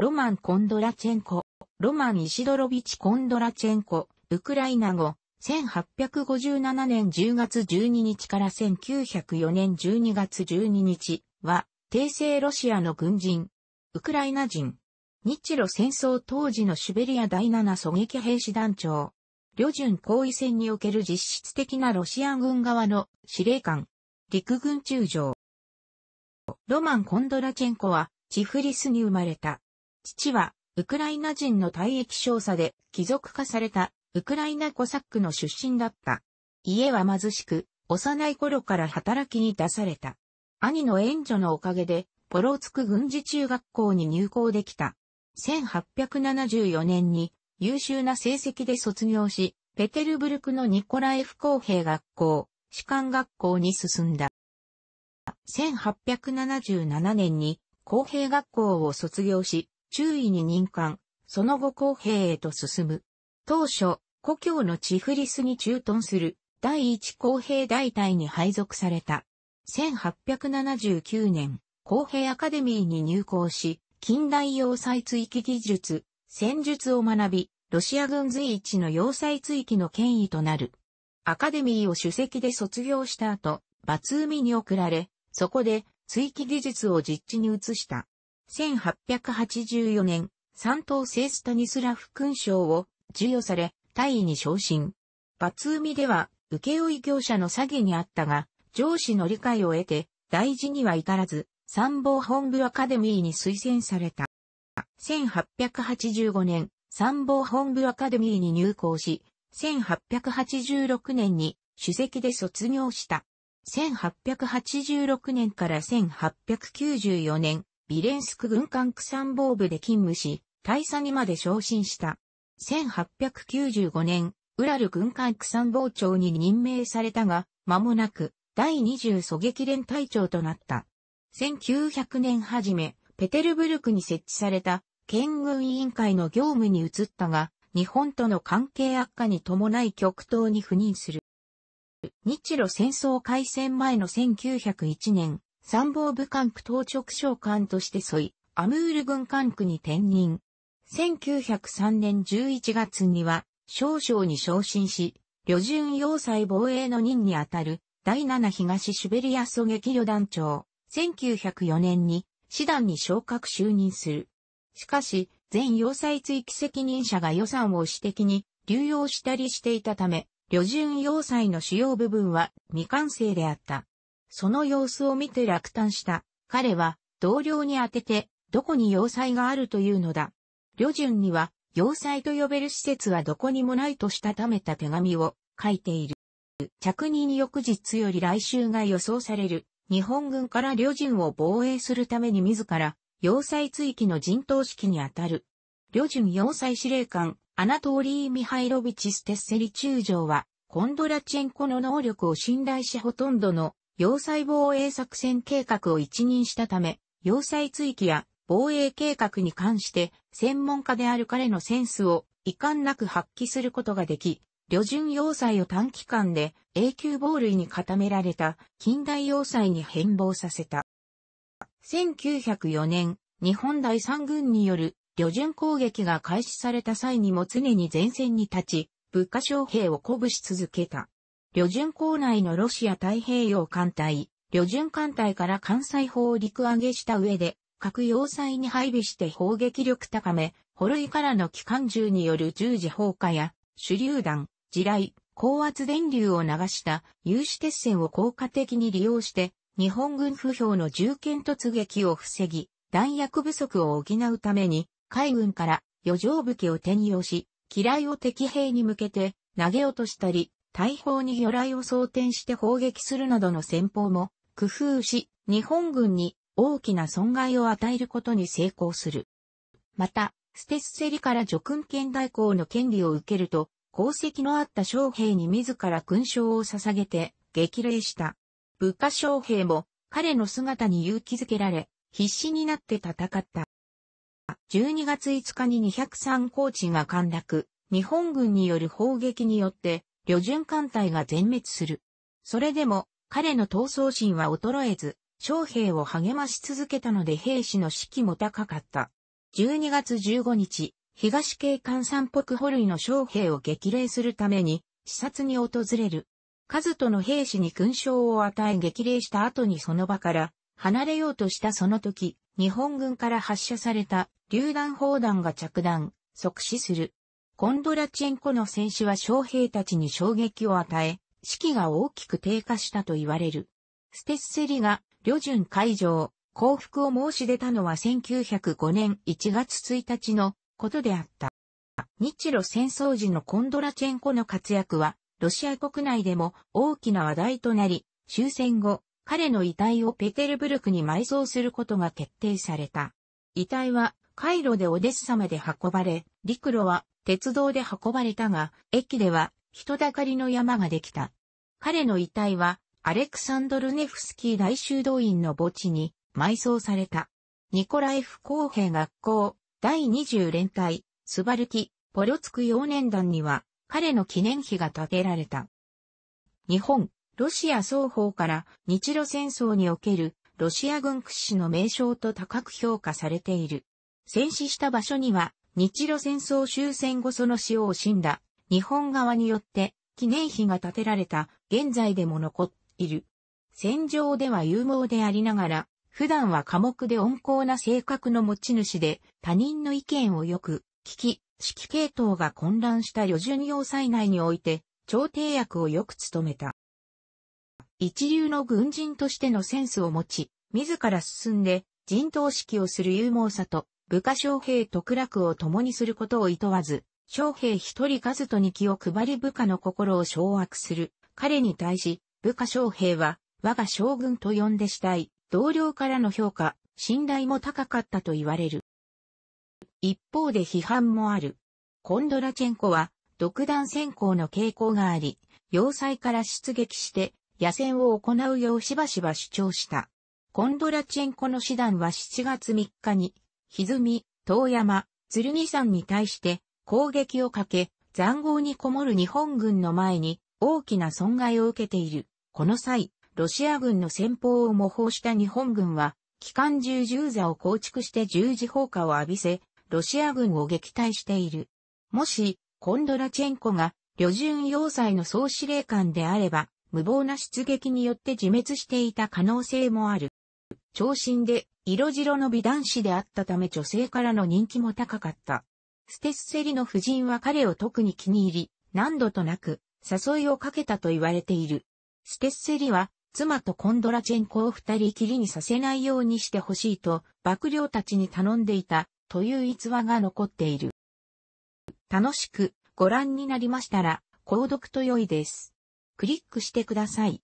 ロマン・コンドラチェンコ、ロマン・イシドロビチ・コンドラチェンコ、ウクライナ語、1857年10月12日から1904年12月12日は、帝政ロシアの軍人、ウクライナ人、日露戦争当時のシベリア第7狙撃兵士団長、旅順行為戦における実質的なロシア軍側の司令官、陸軍中将。ロマン・コンドラチェンコは、チフリスに生まれた。父は、ウクライナ人の退役少佐で、貴族化された、ウクライナコサックの出身だった。家は貧しく、幼い頃から働きに出された。兄の援助のおかげで、ポローツク軍事中学校に入校できた。1874年に優秀な成績で卒業し、ペテルブルクのニコラエフ公平学校、士官学校に進んだ。1877年に公平学校を卒業し、注意に任官、その後公平へと進む。当初、故郷のチフリスに駐屯する第一公平大隊に配属された。1879年、公平アカデミーに入校し、近代要塞追記技術、戦術を学び、ロシア軍随一の要塞追記の権威となる。アカデミーを主席で卒業した後、バツ海ミに送られ、そこで追記技術を実地に移した。1884年、三等聖スタニスラフ勲章を授与され、大尉に昇進。バツ海では、請負業者の詐欺にあったが、上司の理解を得て、大事には至らず、参謀本部アカデミーに推薦された。1885年、参謀本部アカデミーに入校し、1886年に主席で卒業した。1886年から1894年、ビレンスク軍艦区参謀部で勤務し、大佐にまで昇進した。1895年、ウラル軍艦区参謀長に任命されたが、間もなく、第20狙撃連隊長となった。1900年初め、ペテルブルクに設置された、県軍委員会の業務に移ったが、日本との関係悪化に伴い極東に赴任する。日露戦争開戦前の1901年、参謀部管区当直将官として添い、アムール軍管区に転任。1903年11月には、少将に昇進し、旅順要塞防衛の任にあたる、第七東シベリア狙撃旅団長、1904年に、師団に昇格就任する。しかし、全要塞追記責任者が予算を私的に流用したりしていたため、旅順要塞の主要部分は未完成であった。その様子を見て落胆した。彼は同僚に当てて、どこに要塞があるというのだ。旅順には、要塞と呼べる施設はどこにもないとしたためた手紙を書いている。着任翌日より来週が予想される日本軍から旅順を防衛するために自ら要塞追記の陣頭指揮にあたる。旅順要塞司令官アナトーリー・ミハイロビチ・ステッセリ中将はコンドラチェンコの能力を信頼しほとんどの要塞防衛作戦計画を一任したため、要塞追記や防衛計画に関して専門家である彼のセンスを遺憾なく発揮することができ、旅順要塞を短期間で永久防類に固められた近代要塞に変貌させた。1904年、日本第三軍による旅順攻撃が開始された際にも常に前線に立ち、物価将兵を鼓舞し続けた。旅順港内のロシア太平洋艦隊、旅順艦隊から艦載砲を陸揚げした上で、各要塞に配備して砲撃力高め、ホロイからの機関銃による十字砲火や、手榴弾、地雷、高圧電流を流した有刺鉄線を効果的に利用して、日本軍不評の銃剣突撃を防ぎ、弾薬不足を補うために、海軍から余剰武器を転用し、機雷を敵兵に向けて投げ落としたり、大砲に魚雷を装填して砲撃するなどの戦法も工夫し、日本軍に大きな損害を与えることに成功する。また、ステッセリから叙勲権代行の権利を受けると、功績のあった将兵に自ら勲章を捧げて激励した。部下将兵も彼の姿に勇気づけられ、必死になって戦った。12月5日に203高地が陥落、日本軍による砲撃によって旅順艦隊が全滅する。それでも、彼の闘争心は衰えず、将兵を励まし続けたので兵士の士気も高かった。12月15日、東警官三北保類の将兵を激励するために、視察に訪れる。カズトの兵士に勲章を与え激励した後にその場から離れようとしたその時、日本軍から発射された榴弾砲弾が着弾、即死する。コンドラチェンコの戦死は将兵たちに衝撃を与え、士気が大きく低下したと言われる。ステッセリが、旅順会場、降伏を申し出たのは1905年1月1日のことであった。日露戦争時のコンドラチェンコの活躍は、ロシア国内でも大きな話題となり、終戦後、彼の遺体をペテルブルクに埋葬することが決定された。遺体はカイロでオデッサまで運ばれ、陸路は鉄道で運ばれたが、駅では人だかりの山ができた。彼の遺体は、アレクサンドルネフスキー大修道院の墓地に埋葬された。ニコライフ公平学校第20連隊スバルキポロツク幼年団には彼の記念碑が建てられた。日本、ロシア双方から日露戦争におけるロシア軍屈指の名称と高く評価されている。戦死した場所には、日露戦争終戦後その死を惜しんだ、日本側によって記念碑が建てられた、現在でも残っている。戦場では有望でありながら、普段は寡黙で温厚な性格の持ち主で、他人の意見をよく聞き、指揮系統が混乱した余順要塞内において、調停役をよく務めた。一流の軍人としてのセンスを持ち、自ら進んで、陣頭指揮をする勇猛さと、部下将兵と苦楽を共にすることを厭わず、将兵一人数とに気を配り部下の心を掌握する。彼に対し、部下将兵は、我が将軍と呼んでしたい、同僚からの評価、信頼も高かったと言われる。一方で批判もある。コンドラチェンコは、独断専行の傾向があり、要塞から出撃して、野戦を行うようしばしば主張した。コンドラチェンコの師団は7月3日に、歪み、遠山、鶴見山に対して攻撃をかけ、残壕にこもる日本軍の前に大きな損害を受けている。この際、ロシア軍の先方を模倣した日本軍は、機関銃銃座を構築して十字砲火を浴びせ、ロシア軍を撃退している。もし、コンドラチェンコが、旅順要塞の総司令官であれば、無謀な出撃によって自滅していた可能性もある。長身で色白の美男子であったため女性からの人気も高かった。ステッセリの夫人は彼を特に気に入り、何度となく誘いをかけたと言われている。ステッセリは妻とコンドラチェンコを二人きりにさせないようにしてほしいと幕僚たちに頼んでいたという逸話が残っている。楽しくご覧になりましたら、購読と良いです。クリックしてください。